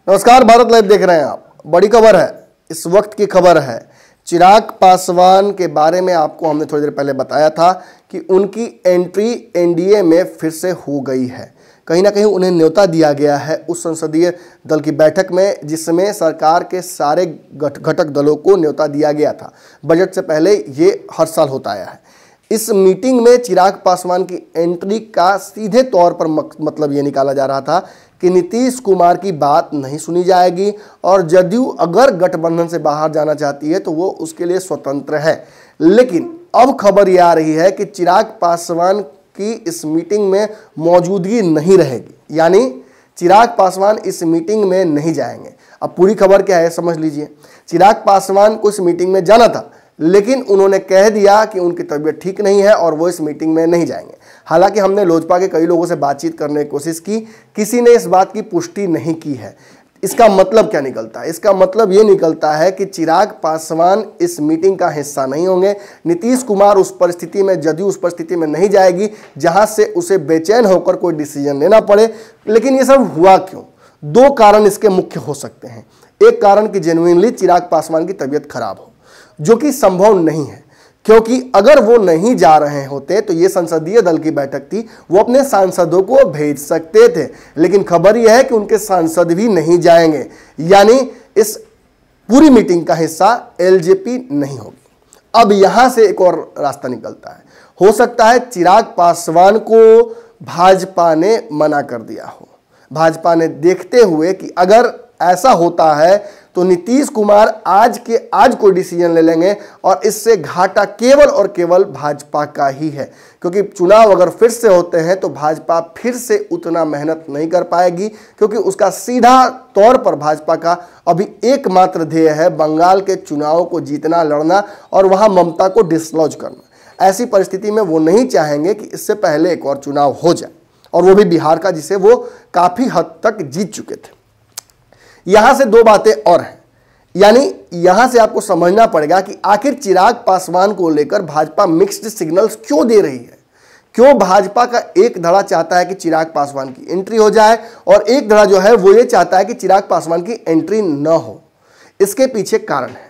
नमस्कार भारत लाइव देख रहे हैं आप बड़ी खबर है इस वक्त की खबर है चिराग पासवान के बारे में आपको हमने थोड़ी देर पहले बताया था कि उनकी एंट्री एनडीए में फिर से हो गई है कहीं ना कहीं उन्हें न्योता दिया गया है उस संसदीय दल की बैठक में जिसमें सरकार के सारे घटक गट, दलों को न्योता दिया गया था बजट से पहले ये हर साल होता आया है इस मीटिंग में चिराग पासवान की एंट्री का सीधे तौर पर मतलब ये निकाला जा रहा था कि नीतीश कुमार की बात नहीं सुनी जाएगी और जदयू अगर गठबंधन से बाहर जाना चाहती है तो वो उसके लिए स्वतंत्र है लेकिन अब खबर ये आ रही है कि चिराग पासवान की इस मीटिंग में मौजूदगी नहीं रहेगी यानी चिराग पासवान इस मीटिंग में नहीं जाएंगे अब पूरी खबर क्या है समझ लीजिए चिराग पासवान को इस मीटिंग में जाना था लेकिन उन्होंने कह दिया कि उनकी तबीयत ठीक नहीं है और वो इस मीटिंग में नहीं जाएंगे हालांकि हमने लोजपा के कई लोगों से बातचीत करने की कोशिश की किसी ने इस बात की पुष्टि नहीं की है इसका मतलब क्या निकलता है इसका मतलब ये निकलता है कि चिराग पासवान इस मीटिंग का हिस्सा नहीं होंगे नीतीश कुमार उस परिस्थिति में जदयू उस परिस्थिति में नहीं जाएगी जहाँ से उसे बेचैन होकर कोई डिसीजन लेना पड़े लेकिन ये सब हुआ क्यों दो कारण इसके मुख्य हो सकते हैं एक कारण कि जेनुइनली चिराग पासवान की तबीयत खराब हो जो कि संभव नहीं है क्योंकि अगर वो नहीं जा रहे होते तो ये संसदीय दल की बैठक थी वो अपने सांसदों को भेज सकते थे लेकिन खबर यह है कि उनके सांसद भी नहीं जाएंगे यानी इस पूरी मीटिंग का हिस्सा एलजेपी नहीं होगी अब यहां से एक और रास्ता निकलता है हो सकता है चिराग पासवान को भाजपा ने मना कर दिया हो भाजपा ने देखते हुए कि अगर ऐसा होता है तो नीतीश कुमार आज के आज कोई डिसीजन ले लेंगे और इससे घाटा केवल और केवल भाजपा का ही है क्योंकि चुनाव अगर फिर से होते हैं तो भाजपा फिर से उतना मेहनत नहीं कर पाएगी क्योंकि उसका सीधा तौर पर भाजपा का अभी एकमात्र ध्येय है बंगाल के चुनाव को जीतना लड़ना और वहाँ ममता को डिसलॉज करना ऐसी परिस्थिति में वो नहीं चाहेंगे कि इससे पहले एक और चुनाव हो जाए और वो भी बिहार का जिसे वो काफ़ी हद तक जीत चुके थे यहां से दो बातें और हैं यानी यहां से आपको समझना पड़ेगा कि आखिर चिराग पासवान को लेकर भाजपा मिक्स्ड सिग्नल्स क्यों दे रही है क्यों भाजपा का एक धड़ा चाहता है कि चिराग पासवान की एंट्री हो जाए और एक धड़ा जो है वो ये चाहता है कि चिराग पासवान की एंट्री न हो इसके पीछे कारण है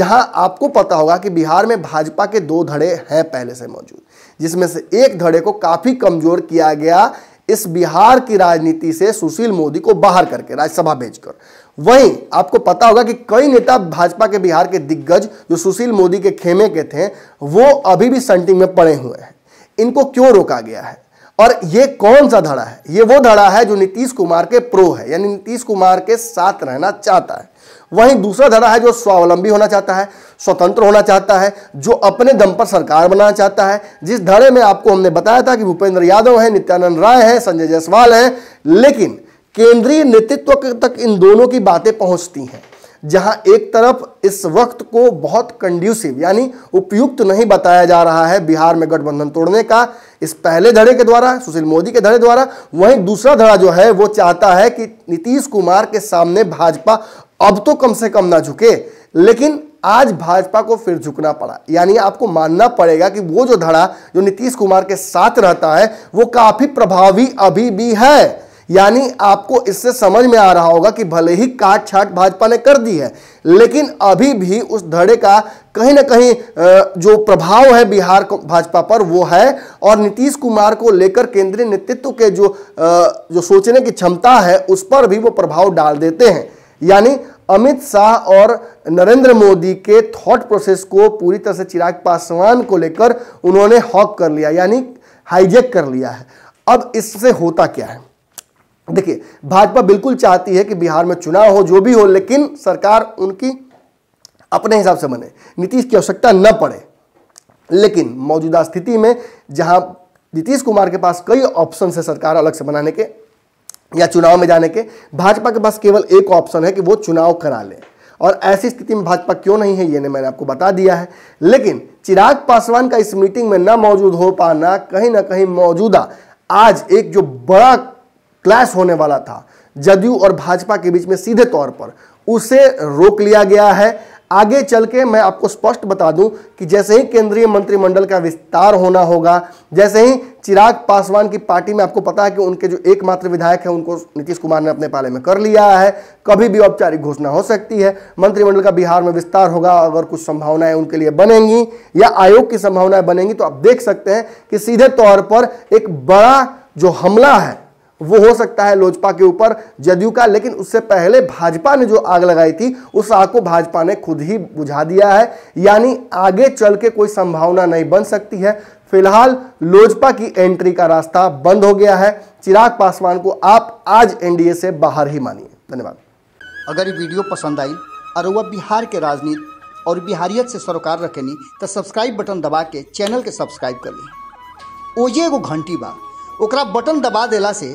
जहां आपको पता होगा कि बिहार में भाजपा के दो धड़े हैं पहले से मौजूद जिसमें से एक धड़े को काफ़ी कमज़ोर किया गया इस बिहार की राजनीति से सुशील मोदी को बाहर करके राज्यसभा भेजकर वहीं आपको पता होगा कि कई नेता भाजपा के बिहार के दिग्गज जो सुशील मोदी के खेमे के थे वो अभी भी संटिंग में पड़े हुए हैं इनको क्यों रोका गया है और ये कौन सा धड़ा है ये वो धड़ा है जो नीतीश कुमार के प्रो है यानी नीतीश कुमार के साथ रहना चाहता है वहीं दूसरा धड़ा है जो स्वावलंबी होना चाहता है स्वतंत्र होना चाहता है जो अपने दम पर सरकार बनाना चाहता है जिस धड़े में आपको हमने बताया था कि भूपेंद्र यादव हैं नित्यानंद राय हैं संजय जायसवाल हैं लेकिन केंद्रीय नेतृत्व तक इन दोनों की बातें पहुंचती हैं जहां एक तरफ इस वक्त को बहुत कंड्यूसिव यानी उपयुक्त नहीं बताया जा रहा है बिहार में गठबंधन तोड़ने का इस पहले धड़े के द्वारा सुशील मोदी के धड़े द्वारा वहीं दूसरा धड़ा जो है वो चाहता है कि नीतीश कुमार के सामने भाजपा अब तो कम से कम ना झुके लेकिन आज भाजपा को फिर झुकना पड़ा यानी आपको मानना पड़ेगा कि वो जो धड़ा जो नीतीश कुमार के साथ रहता है वो काफी प्रभावी अभी भी है यानी आपको इससे समझ में आ रहा होगा कि भले ही काट छाट भाजपा ने कर दी है लेकिन अभी भी उस धड़े का कहीं ना कहीं जो प्रभाव है बिहार भाजपा पर वो है और नीतीश कुमार को लेकर केंद्रीय नेतृत्व के जो जो सोचने की क्षमता है उस पर भी वो प्रभाव डाल देते हैं यानी अमित शाह और नरेंद्र मोदी के थॉट प्रोसेस को पूरी तरह से चिराग पासवान को लेकर उन्होंने हॉक कर लिया यानी हाईजेक कर लिया है अब इससे होता क्या है देखिए भाजपा बिल्कुल चाहती है कि बिहार में चुनाव हो जो भी हो लेकिन सरकार उनकी अपने हिसाब से बने नीतीश की आवश्यकता न पड़े लेकिन मौजूदा स्थिति में जहां नीतीश कुमार के पास कई ऑप्शन है सरकार अलग से बनाने के या चुनाव में जाने के भाजपा के पास केवल एक ऑप्शन है कि वो चुनाव करा ले और ऐसी स्थिति में भाजपा क्यों नहीं है ये ने मैंने आपको बता दिया है लेकिन चिराग पासवान का इस मीटिंग में न मौजूद हो पाना कहीं ना कहीं मौजूदा आज एक जो बड़ा क्लैश होने वाला था जदयू और भाजपा के बीच में सीधे तौर पर उसे रोक लिया गया है आगे चल के मैं आपको स्पष्ट बता दूं कि जैसे ही केंद्रीय मंत्रिमंडल का विस्तार होना होगा जैसे ही चिराग पासवान की पार्टी में आपको पता है कि उनके जो एकमात्र विधायक है उनको नीतीश कुमार ने अपने पाले में कर लिया है कभी भी औपचारिक घोषणा हो सकती है मंत्रिमंडल का बिहार में विस्तार होगा अगर कुछ संभावनाएं उनके लिए बनेंगी या आयोग की संभावनाएं बनेंगी तो आप देख सकते हैं कि सीधे तौर पर एक बड़ा जो हमला है वो हो सकता है लोजपा के ऊपर जदयू का लेकिन उससे पहले भाजपा ने जो आग लगाई थी उस आग को भाजपा ने खुद ही बुझा दिया है यानी आगे चल के कोई संभावना नहीं बन सकती है फिलहाल लोजपा की एंट्री का रास्ता बंद हो गया है चिराग पासवान को आप आज एनडीए से बाहर ही मानिए धन्यवाद अगर ये वीडियो पसंद आई और वह बिहार के राजनीति और बिहारियत से सरोकार रखेनी तो सब्सक्राइब बटन दबा के चैनल के सब्सक्राइब कर ली ओजे एगो घंटी बा ओकरा बटन दबा देला से